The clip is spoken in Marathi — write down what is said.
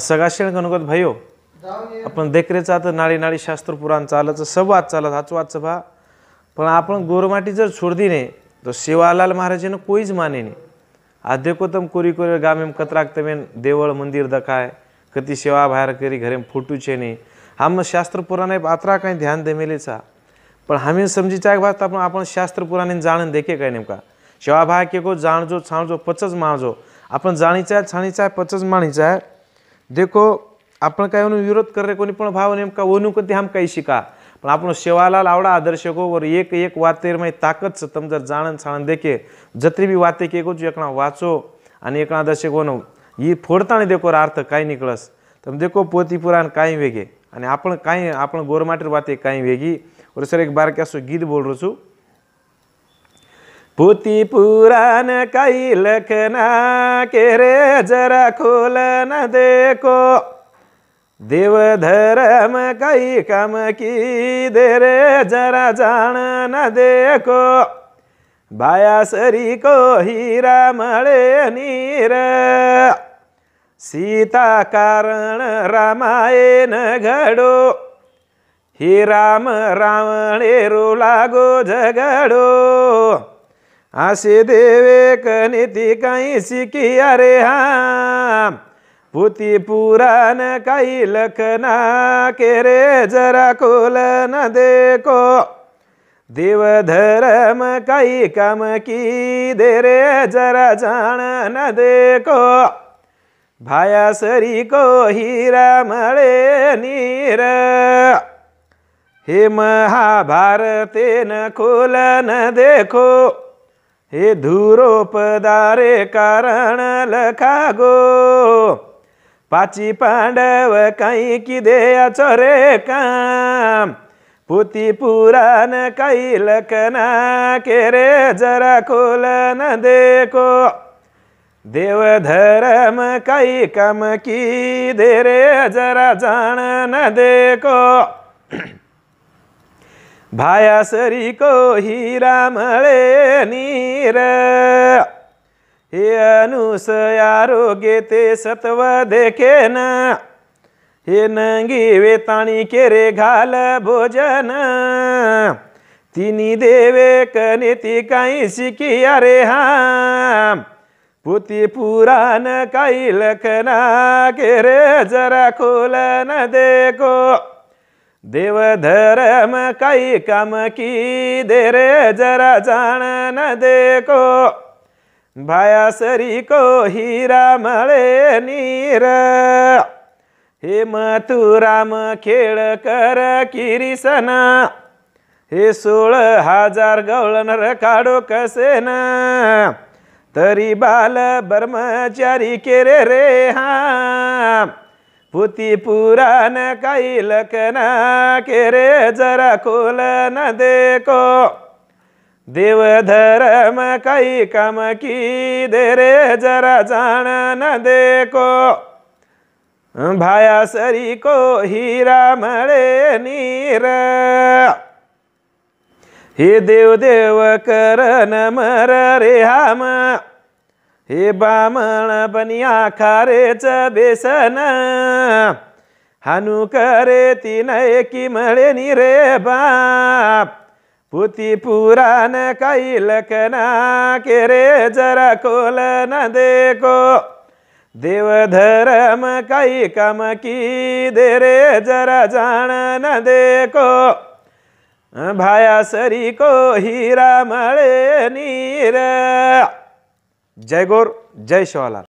सगाशेण गणगत भयो आपण देखरेचा आता नाळी नाळी शास्त्र पुराण चालत सब चालत हाच वाच भा पण आपण गोरमाटी जर सोडदी नाही तर शिवालाल महाराजेनं कोईच माने नाही आद्यकोतम कोरी कोरी गामेम कत्राक्तमेन देवळ मंदिर दखाय कती सेवा बाहेर करी घरेम फोटूचे नाही मग शास्त्र पुराणे पात्रा काही ध्यान देमेलेचा पण हमी समजीचा एक भात आपण आपण शास्त्र पुराणे जाणून देखे काय नेमका शेवा भाग के को जाणजो छाणजो पचच माणजो आपण जाणीचा छाणीचा पचच माणीचा आहे देखो आपण काय म्हणून विरोध करे कोणी पण भाव नेमका वनू कधी हम काही शिका पण आपण शेवाला आवडा आदर्श गो वर एक एक वातेर मै ताकद सतम जर जाणन साणन देखे जत्री बी वाते के गोजू एकणा वाचो आणि एकणा आदर्श कोण ही फोडताना देखो अर्थ काय निकळस तम देखो पोती पुराण काय वेगे आणि आपण काय आपण गोरमाटीर वाते काय वेगी और सर एक कसो गीत बोल रचू पोती पुराण काही लखना के रे जरा खोल न देखो देव धर्म काही काम की दे रे जरा जाण न देखो बाया को हीरा मळे नीर सीता कारण रामायण घडो ही राम रावणे लागो झगडो आशी देवे कनिती काही शिकिया रे हा पुती पुराण काही लखना के रे जरा कोल न देखो देव धर्म काही काम की दे रे जरा जाण न देखो भाया सरी को हिरा मळे नीर हे न खोल न देखो हे धुरोपदारे कारण लखा गो पाची पांडव काही देया चोरे काम पुती पुराण काही लखना जरा खोल न देखो देव धर्म काही कम की देरे जरा जाण न देखो सरी को हिरा मळे नीर हे अनुस आरोग्य ते सत्व देखेना, हे नंगी वेताणी केरे घाल भोजन तिनी देवे कने ती काही शिकी अरे हा पुती पुराण काही लखना केरे जरा खोल न देखो देवधरम काही काम की दे जरा जाण न देखो भाया सरी को हिरा मळे नीर हे राम खेळ कर किरीसना हे सोळ हजार नर काढो कसे ना तरी बाल ब्रह्मचारी केरे रे हा पुती पुराण काही लकना के रे जरा खोल न देखो देव धर्म काही काम की दे रे जरा जाण न देखो भाया सरी को हिरा मळे नीर हे देव देव कर न मर रे हामा हे बामण बनिया खारेच बेसन हानू करे तिन रे बाप पुती पुराण काही लखना के रे जरा कोल न देखो देवधरम धरम काही कम की दे रे जरा जाण न देखो भाया सरी को हिरा मळे नीर जय गोर जय शिवालाल